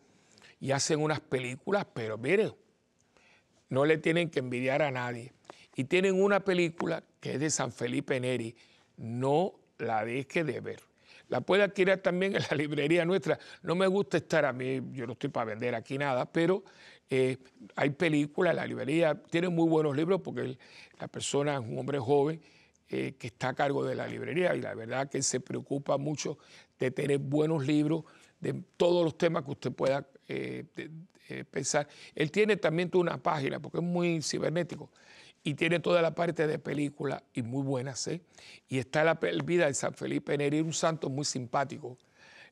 y hacen unas películas, pero miren, no le tienen que envidiar a nadie. Y tienen una película que es de San Felipe Neri, no la deje de ver. La puede adquirir también en la librería nuestra. No me gusta estar a mí, yo no estoy para vender aquí nada, pero eh, hay películas, la librería tiene muy buenos libros porque la persona es un hombre joven eh, que está a cargo de la librería y la verdad que se preocupa mucho de tener buenos libros de todos los temas que usted pueda eh, pensar. Él tiene también una página porque es muy cibernético y tiene toda la parte de película y muy buena, ¿sí? Y está la vida de San Felipe Neri, un santo muy simpático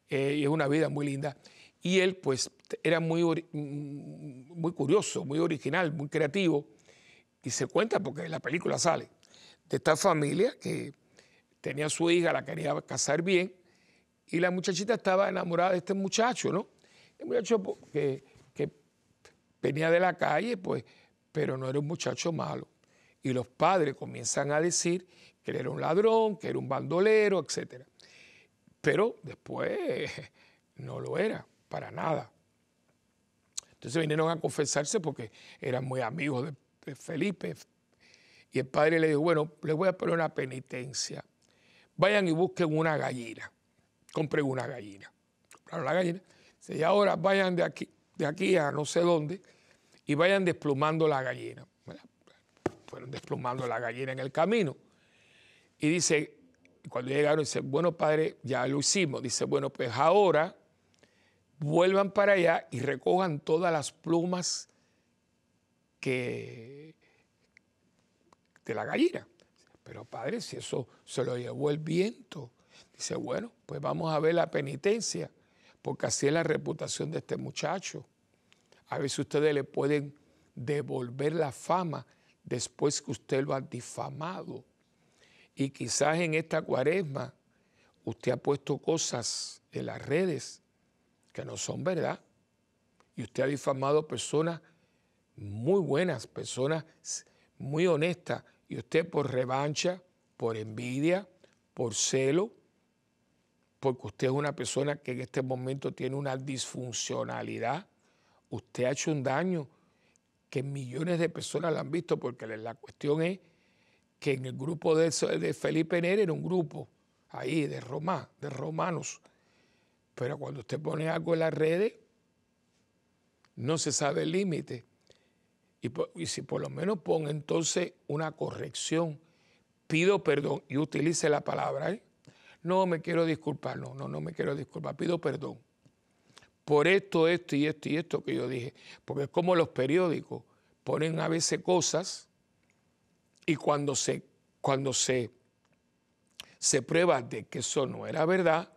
eh, y es una vida muy linda. Y él, pues, era muy, muy curioso, muy original, muy creativo y se cuenta porque la película sale de esta familia que tenía su hija, la quería casar bien y la muchachita estaba enamorada de este muchacho, ¿no? El muchacho que venía de la calle, pues, pero no era un muchacho malo y los padres comienzan a decir que él era un ladrón, que era un bandolero, etc. Pero después no lo era, para nada. Entonces vinieron a confesarse porque eran muy amigos de, Felipe. Y el padre le dijo, bueno, les voy a poner una penitencia. Vayan y busquen una gallina. Compren una gallina. Compraron la gallina. Y ahora vayan de aquí, de aquí a no sé dónde y vayan desplumando la gallina fueron desplumando la gallina en el camino. Y dice, cuando llegaron, dice, bueno, padre, ya lo hicimos. Dice, bueno, pues ahora vuelvan para allá y recojan todas las plumas de la gallina. Pero padre, si eso se lo llevó el viento. Dice, bueno, pues vamos a ver la penitencia, porque así es la reputación de este muchacho. A ver si ustedes le pueden devolver la fama después que usted lo ha difamado. Y quizás en esta cuaresma usted ha puesto cosas en las redes que no son verdad. Y usted ha difamado personas muy buenas, personas muy honestas. Y usted por revancha, por envidia, por celo, porque usted es una persona que en este momento tiene una disfuncionalidad, usted ha hecho un daño que millones de personas la han visto, porque la cuestión es que en el grupo de, Felipe Neri era un grupo ahí de Roma, de romanos. Pero cuando usted pone algo en las redes, no se sabe el límite. Y, si por lo menos pone entonces una corrección, pido perdón y utilice la palabra. ¿eh? No me quiero disculpar, no, no, no me quiero disculpar, pido perdón por esto, esto y esto y esto que yo dije. Porque es como los periódicos ponen a veces cosas y cuando se, cuando se prueba de que eso no era verdad,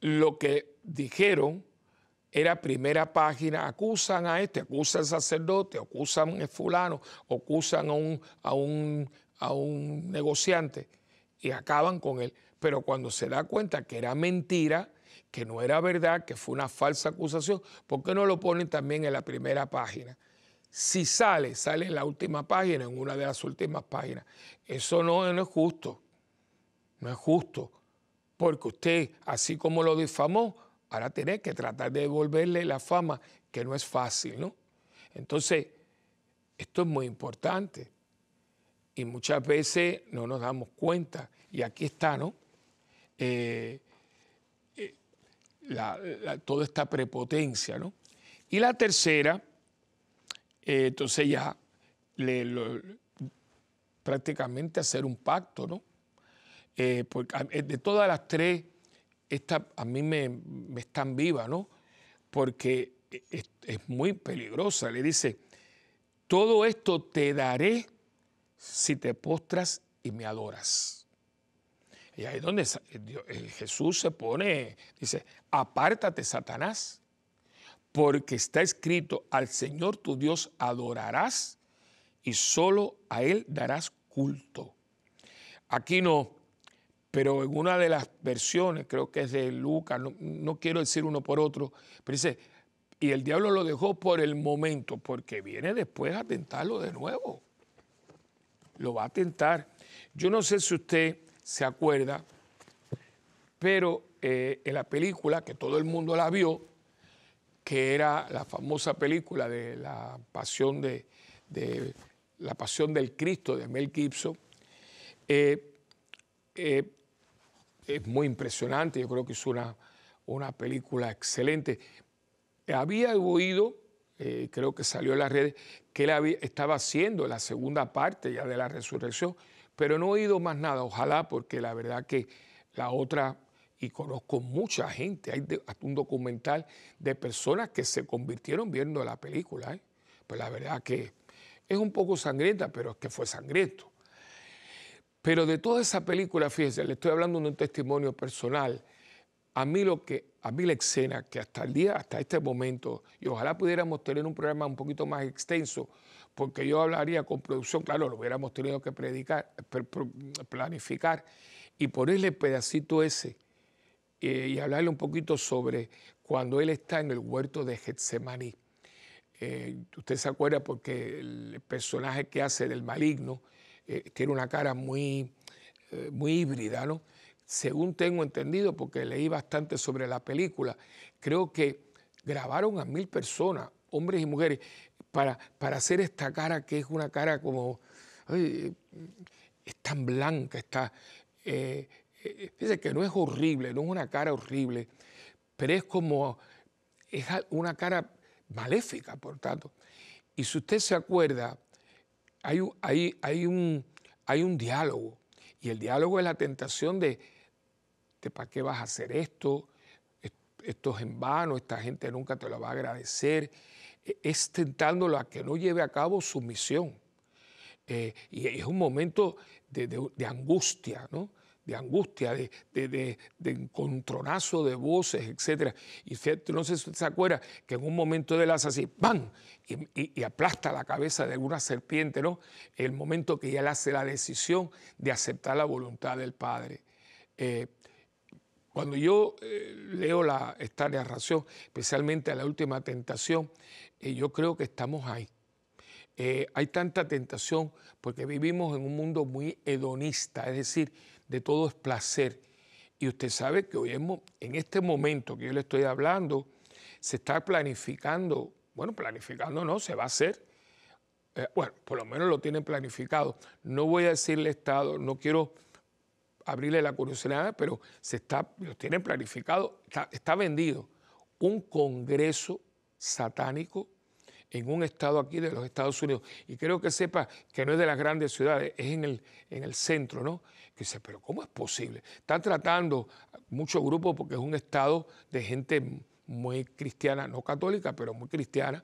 lo que dijeron era primera página, acusan a este, acusan al sacerdote, acusan a fulano, acusan a un, a un, a un negociante y acaban con él. Pero cuando se da cuenta que era mentira, que no era verdad, que fue una falsa acusación, ¿por qué no lo ponen también en la primera página? Si sale, sale en la última página, en una de las últimas páginas. Eso no, no es justo, no es justo, porque usted, así como lo difamó, ahora tiene que tratar de devolverle la fama, que no es fácil, ¿no? Entonces, esto es muy importante y muchas veces no nos damos cuenta, y aquí está, ¿no? Eh, la, toda esta prepotencia. ¿no? Y la tercera, eh, entonces ya prácticamente hacer un pacto, ¿no? Eh, eh, de todas las tres, esta a mí me, están viva, ¿no? Porque es, muy peligrosa. Le dice, todo esto te daré si te postras y me adoras. Y ahí es donde eh, eh, Jesús se pone, dice, apártate, Satanás, porque está escrito, al Señor tu Dios adorarás y solo a Él darás culto. Aquí no, pero en una de las versiones, creo que es de Lucas, no, no quiero decir uno por otro, pero dice, y el diablo lo dejó por el momento, porque viene después a tentarlo de nuevo. Lo va a tentar. Yo no sé si usted se acuerda, pero eh, en la película que todo el mundo la vio, que era la famosa película de la pasión de, la pasión del Cristo de Mel Gibson, eh, eh, es muy impresionante, yo creo que es una, una película excelente. Había oído, creo que salió en las redes, que él estaba haciendo la segunda parte ya de la resurrección, pero no he oído más nada, ojalá, porque la verdad que la otra, y conozco mucha gente, hay hasta un documental de personas que se convirtieron viendo la película. ¿eh? Pues la verdad que es un poco sangrienta, pero es que fue sangriento. Pero de toda esa película, fíjense, le estoy hablando de un testimonio personal a mí, lo que, a mí la escena que hasta el día, hasta este momento, y ojalá pudiéramos tener un programa un poquito más extenso, porque yo hablaría con producción, claro, lo hubiéramos tenido que predicar, planificar y ponerle el pedacito ese eh, y hablarle un poquito sobre cuando él está en el huerto de Getsemaní. Eh, usted se acuerda porque el personaje que hace del maligno eh, tiene una cara muy, muy híbrida, ¿no? según tengo entendido, porque leí bastante sobre la película, creo que grabaron a mil personas, hombres y mujeres, para, para hacer esta cara que es una cara como, es tan blanca, está, eh, eh, dice que no es horrible, no es una cara horrible, pero es como, es una cara maléfica, por tanto. Y si usted se acuerda, hay, hay, hay, un, hay un diálogo, y el diálogo es la tentación de este, ¿para qué vas a hacer esto? Esto es en vano, esta gente nunca te lo va a agradecer. E, es tentándolo a que no lleve a cabo su misión. Eh, y es un momento de, angustia, ¿no? de angustia, de, encontronazo de voces, etc. Y no se acuerda que en un momento de hace así, ¡pam! Y, aplasta la cabeza de alguna serpiente, ¿no? El momento que ya él hace la decisión de aceptar la voluntad del Padre. Eh, cuando yo eh, leo la, esta narración, especialmente a la última tentación, eh, yo creo que estamos ahí. Eh, hay tanta tentación porque vivimos en un mundo muy hedonista, es decir, de todo es placer. Y usted sabe que hoy en este momento que yo le estoy hablando, se está planificando, bueno, planificando no, se va a hacer. bueno, por lo menos lo tienen planificado. No voy a decirle Estado, no quiero abrirle la curiosidad, pero se está, lo tienen planificado, está, vendido. Un congreso satánico en un estado aquí de los Estados Unidos. Y creo que sepa que no es de las grandes ciudades, es en el, en el centro, ¿no? Que dice, pero ¿cómo es posible? Está tratando muchos grupos porque es un estado de gente muy cristiana, no católica, pero muy cristiana.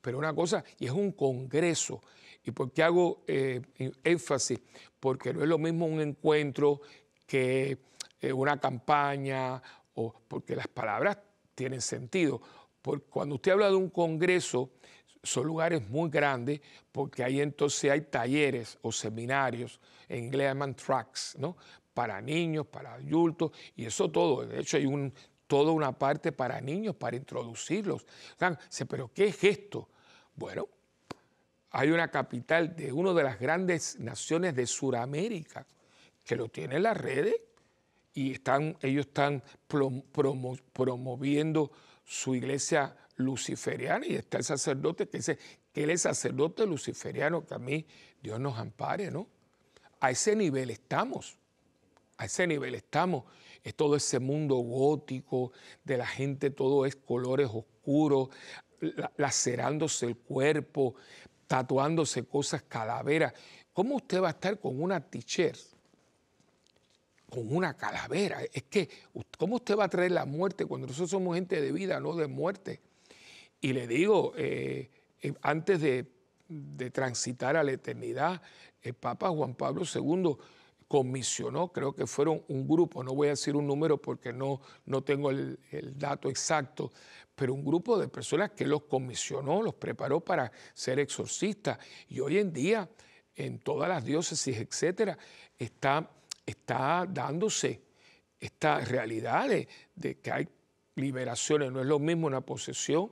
Pero una cosa, y es un congreso. ¿Y por qué hago eh, énfasis? Porque no es lo mismo un encuentro que eh, una campaña, o, porque las palabras tienen sentido. Porque cuando usted habla de un congreso, son lugares muy grandes, porque ahí entonces hay talleres o seminarios, en inglés tracks, ¿no? Para niños, para adultos, y eso todo. De hecho, hay un, toda una parte para niños, para introducirlos. ¿Pero qué es esto? Bueno, hay una capital de una de las grandes naciones de Sudamérica, que lo tienen las redes y están, ellos están promoviendo su iglesia luciferiana y está el sacerdote que dice que él es sacerdote luciferiano, que a mí Dios nos ampare, ¿no? A ese nivel estamos, a ese nivel estamos. Es todo ese mundo gótico de la gente, todo es colores oscuros, lacerándose el cuerpo, tatuándose cosas calaveras. ¿Cómo usted va a estar con una t con una calavera. Es que, ¿cómo usted va a traer la muerte cuando nosotros somos gente de vida, no de muerte? Y le digo, eh, eh, antes de, transitar a la eternidad, el Papa Juan Pablo II comisionó, creo que fueron un grupo, no voy a decir un número porque no, no tengo el, dato exacto, pero un grupo de personas que los comisionó, los preparó para ser exorcistas. Y hoy en día, en todas las diócesis, etcétera, está está dándose esta realidad de que hay liberaciones, no es lo mismo una posesión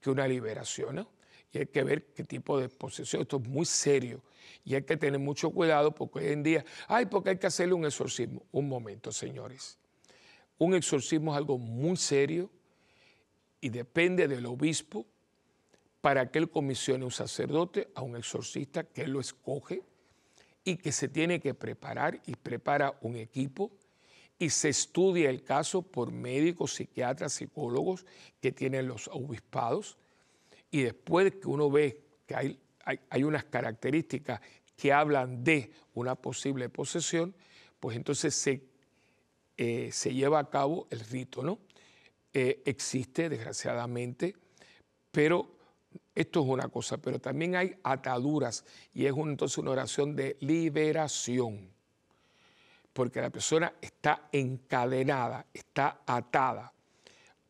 que una liberación, Y hay que ver qué tipo de posesión, esto es muy serio. Y hay que tener mucho cuidado porque hoy en día, ay, porque hay que hacerle un exorcismo. Un momento, señores. Un exorcismo es algo muy serio y depende del obispo para que él comisione un sacerdote, a un exorcista, que él lo escoge y que se tiene que preparar y prepara un equipo y se estudia el caso por médicos, psiquiatras, psicólogos que tienen los obispados y después que uno ve que hay, hay, unas características que hablan de una posible posesión, pues entonces se, eh, se lleva a cabo el rito, ¿no? Eh, existe, desgraciadamente, pero esto es una cosa, pero también hay ataduras y es entonces una oración de liberación, porque la persona está encadenada, está atada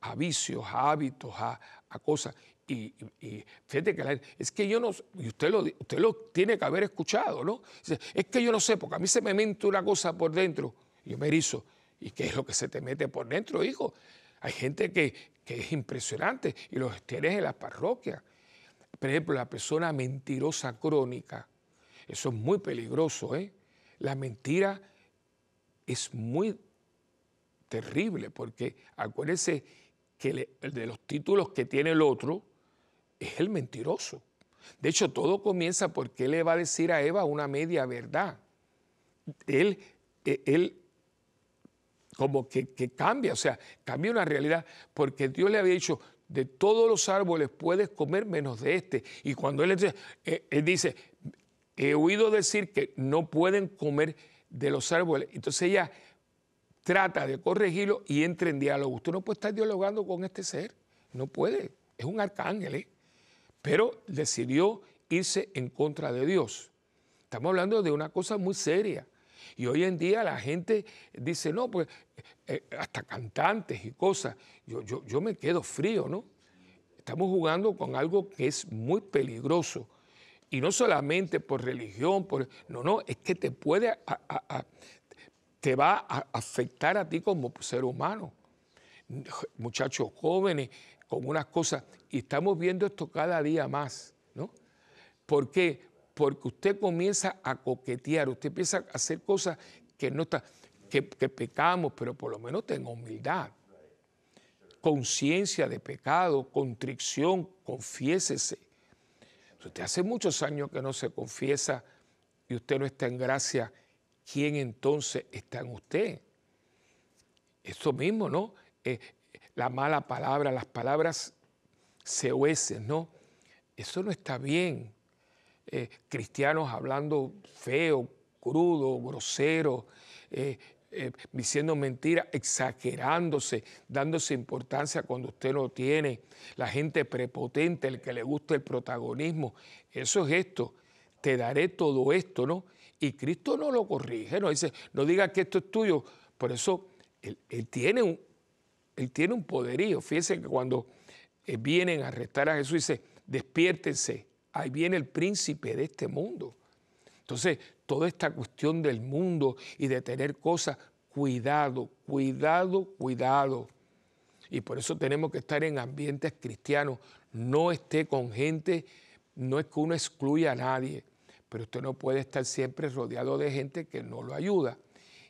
a vicios, a hábitos, a, cosas. Y, fíjate que es que yo no, y usted lo, tiene que haber escuchado, ¿no? Es que yo no sé, porque a mí se me mente una cosa por dentro, yo me erizo. ¿Y qué es lo que se te mete por dentro, hijo? Hay gente que, que es impresionante y los tienes en las parroquias por ejemplo, la persona mentirosa crónica, eso es muy peligroso, ¿eh? La mentira es muy terrible, porque acuérdense que el de los títulos que tiene el otro es el mentiroso. De hecho, todo comienza porque él le va a decir a Eva una media verdad. Él, e, él como que, que, cambia, o sea, cambia una realidad, porque Dios le había dicho, de todos los árboles puedes comer menos de este. Y cuando eh, él, dice, he oído decir que no pueden comer de los árboles, entonces ella trata de corregirlo y entra en diálogo. Usted no puede estar dialogando con este ser, no puede, es un arcángel, ¿eh? pero decidió irse en contra de Dios. Estamos hablando de una cosa muy seria. Y hoy en día la gente dice, no, pues eh, eh, hasta cantantes y cosas, yo, yo, yo me quedo frío, ¿no? Estamos jugando con algo que es muy peligroso. Y no solamente por religión, por, no, no, es que te puede, te va a afectar a ti como ser humano. Muchachos jóvenes, con unas cosas, y estamos viendo esto cada día más, ¿no? ¿Por qué? porque usted comienza a coquetear, usted empieza a hacer cosas que no que, pecamos, pero por lo menos tenga humildad, conciencia de pecado, contrición, confiésese. Usted hace muchos años que no se confiesa y usted no está en gracia, ¿quién entonces está en usted? Eso mismo, ¿no? Eh, la mala palabra, las palabras se huesen, ¿no? Eso no está bien. Eh, cristianos hablando feo, crudo, grosero, eh, eh, diciendo mentiras, exagerándose, dándose importancia cuando usted no tiene, la gente prepotente, el que le gusta el protagonismo. Eso es esto, te daré todo esto, ¿no? Y Cristo no lo corrige, no dice, no diga que esto es tuyo. Por eso él, tiene, un, él tiene un poderío. Fíjense que cuando vienen a arrestar a Jesús, dice, despiértense, ahí viene el príncipe de este mundo. Entonces, toda esta cuestión del mundo y de tener cosas, cuidado, cuidado, cuidado. Y por eso tenemos que estar en ambientes cristianos. No esté con gente, no es que uno excluya a nadie, pero usted no puede estar siempre rodeado de gente que no lo ayuda.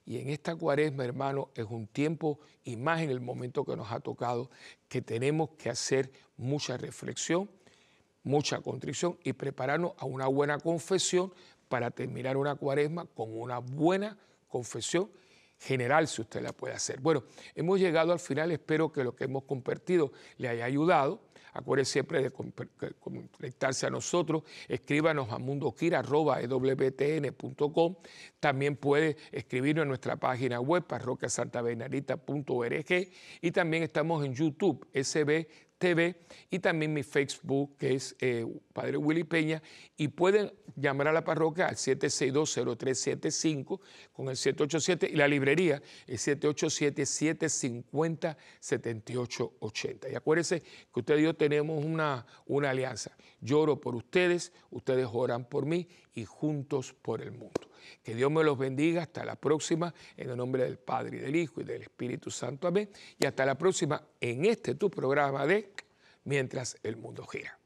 Y en esta cuaresma, hermano, es un tiempo y más en el momento que nos ha tocado que tenemos que hacer mucha reflexión mucha contrición y prepararnos a una buena confesión para terminar una cuaresma con una buena confesión general, si usted la puede hacer. Bueno, hemos llegado al final, espero que lo que hemos compartido le haya ayudado. Acuérdense siempre de conectarse a nosotros, escríbanos a mundokira.com. E también puede escribirnos en nuestra página web, parroquiasantabenarita.org. Y también estamos en YouTube, SB TV y también mi Facebook, que es eh, Padre Willy Peña, y pueden llamar a la parroquia al 762-0375 con el 787 y la librería el 787-750-7880. Y acuérdense que ustedes y yo tenemos una, una alianza. Lloro por ustedes, ustedes oran por mí y juntos por el mundo. Que Dios me los bendiga. Hasta la próxima. En el nombre del Padre, y del Hijo y del Espíritu Santo. Amén. Y hasta la próxima en este tu programa de Mientras el mundo gira.